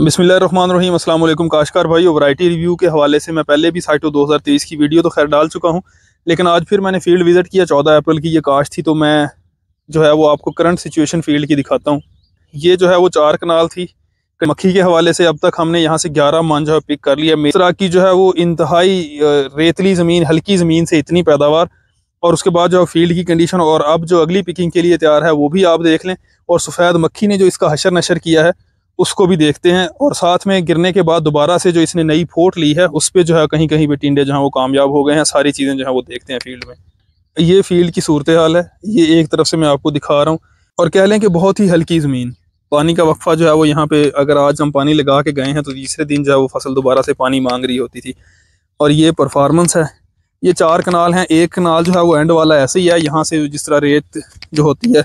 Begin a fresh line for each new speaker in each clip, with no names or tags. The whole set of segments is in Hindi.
बसमिलीम अल्लाम काशकार भाई और वैरायटी रिव्यू के हवाले से मैं पहले भी साइटो 2023 की वीडियो तो खैर डाल चुका हूँ लेकिन आज फिर मैंने फील्ड विज़िट किया 14 अप्रैल की ये काश थी तो मैं जो है वो आपको करंट सिचुएशन फील्ड की दिखाता हूँ ये जो है वो चार कनाल थी मक्खी के हवाले से अब तक हमने यहाँ से ग्यारह मान जो है पिक कर लिया मिसरा की जो है वो इंतहाई रेतली ज़मीन हल्की ज़मीन से इतनी पैदावार और उसके बाद जो फील्ड की कंडीशन और अब जो अगली पिकिंग के लिए तैयार है वो भी आप देख लें और सफ़ेद मक्खी ने जो इसका हशर नशर किया है उसको भी देखते हैं और साथ में गिरने के बाद दोबारा से जो इसने नई फोट ली है उस पर जो है कहीं कहीं पर टिंडे जो है वो कामयाब हो गए हैं सारी चीज़ें जो है वो देखते हैं फील्ड में ये फील्ड की सूरत हाल है ये एक तरफ से मैं आपको दिखा रहा हूँ और कह लें कि बहुत ही हल्की ज़मीन पानी का वक्फा जो है वो यहाँ पे अगर आज हम पानी लगा के गए हैं तो तीसरे दिन जो है वो फसल दोबारा से पानी मांग रही होती थी और ये परफॉर्मेंस है ये चार कनाल हैं एक कनाल जो है वो एंड वाला ऐसे ही है यहाँ से जिस तरह रेत जो होती है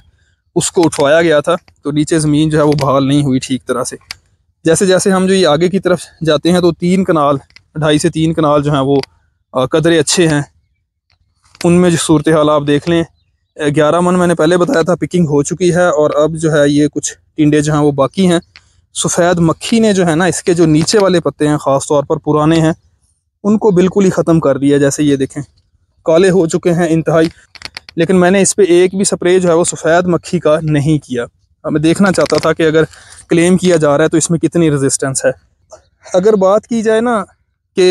उसको उठवाया गया था तो नीचे ज़मीन जो है वो बहाल नहीं हुई ठीक तरह से जैसे जैसे हम जो ये आगे की तरफ जाते हैं तो तीन कनाल ढाई से तीन कनाल जो हैं वो कदरे अच्छे हैं उनमें जो सूरत हाल आप देख लें ग्यारह मन मैंने पहले बताया था पिकिंग हो चुकी है और अब जो है ये कुछ टिंडे जो हैं वो बाकी हैं सफ़ेद मक्खी ने जो है ना इसके जो नीचे वाले पत्ते हैं ख़ास तौर पर पुराने हैं उनको बिल्कुल ही ख़त्म कर दिया जैसे ये देखें काले हो चुके हैं इंतहाई लेकिन मैंने इस पर एक भी स्प्रे जो है वो सफ़ेद मक्खी का नहीं किया हाँ, मैं देखना चाहता था कि अगर क्लेम किया जा रहा है तो इसमें कितनी रेजिस्टेंस है अगर बात की जाए ना कि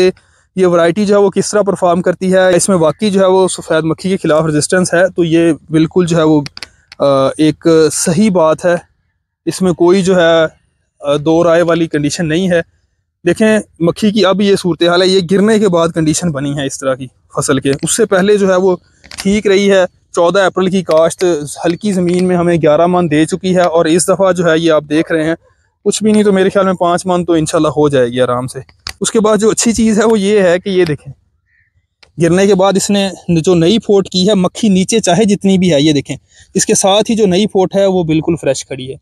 ये वैरायटी जो है वो किस तरह परफॉर्म करती है इसमें वाकई जो है वो सफ़ेद मक्खी के ख़िलाफ़ रेजिस्टेंस है तो ये बिल्कुल जो है वो एक सही बात है इसमें कोई जो है दो राय वाली कंडीशन नहीं है देखें मक्खी की अब ये सूरत हाल है ये गिरने के बाद कंडीशन बनी है इस तरह की फसल के उससे पहले जो है वो ठीक रही है चौदह अप्रैल की काश्त हल्की ज़मीन में हमें ग्यारह मान दे चुकी है और इस दफ़ा जो है ये आप देख रहे हैं कुछ भी नहीं तो मेरे ख्याल में पाँच मान तो इनशाला हो जाएगी आराम से उसके बाद जो अच्छी चीज़ है वो ये है कि ये देखें गिरने के बाद इसने जो नई फोट की है मक्खी नीचे चाहे जितनी भी है ये देखें इसके साथ ही जो नई फोट है वो बिल्कुल फ्रेश खड़ी है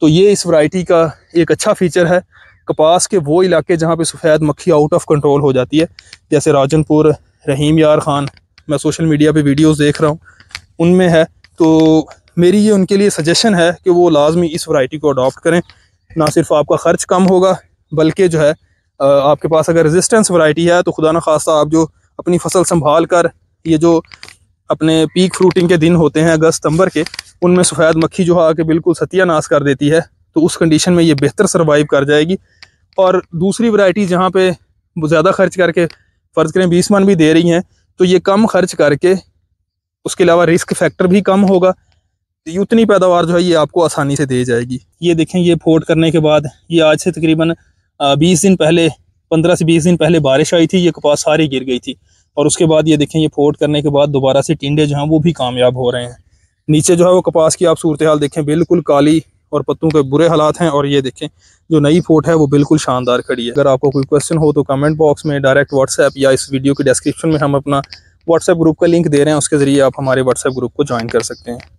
तो ये इस वाइटी का एक अच्छा फीचर है कपास के वो इलाके जहाँ पे सफ़ेद मक्खी आउट ऑफ कंट्रोल हो जाती है जैसे राजनपुर रहीम यार खान मैं सोशल मीडिया पे वीडियोस देख रहा हूँ उनमें है तो मेरी ये उनके लिए सजेशन है कि वो लाजमी इस वैरायटी को अडॉप्ट करें ना सिर्फ आपका ख़र्च कम होगा बल्कि जो है आपके पास अगर रेजिस्टेंस वैरायटी है तो खुदा न खास्ता आप जो अपनी फसल संभाल कर ये जो अपने पीक फ्रूटिंग के दिन होते हैं अगस्त सितंबर के उनमें सफ़ेद मक्खी जो है आके बिल्कुल सत्यानाश कर देती है तो उस कंडीशन में ये बेहतर सर्वाइव कर जाएगी और दूसरी वैरायटी जहाँ पे ज़्यादा खर्च करके फ़र्ज़ करें बीस मन भी दे रही हैं तो ये कम खर्च करके उसके अलावा रिस्क फैक्टर भी कम होगा तो उतनी पैदावार जो है ये आपको आसानी से दे जाएगी ये देखें ये फोर्ट करने के बाद ये आज से तकरीबन बीस दिन पहले पंद्रह से बीस दिन पहले बारिश आई थी ये कपास सारी गिर गई थी और उसके बाद ये देखें ये फोर्ट करने के बाद दोबारा से टिंडे जो हैं वो भी कामयाब हो रहे हैं नीचे जो है वो कपास की आप सूरत हाल देखें बिल्कुल काली और पत्तों के बुरे हालात हैं और ये देखें जो नई फोट है वो बिल्कुल शानदार खड़ी है अगर आपको कोई क्वेश्चन हो तो कमेंट बॉक्स में डायरेक्ट व्हाट्सएप या इस वीडियो के डिस्क्रिप्शन में हम अपना व्हाट्सएप ग्रुप का लिंक दे रहे हैं उसके ज़रिए आप हमारे व्हाट्सएप ग्रुप को ज्वाइन कर सकते हैं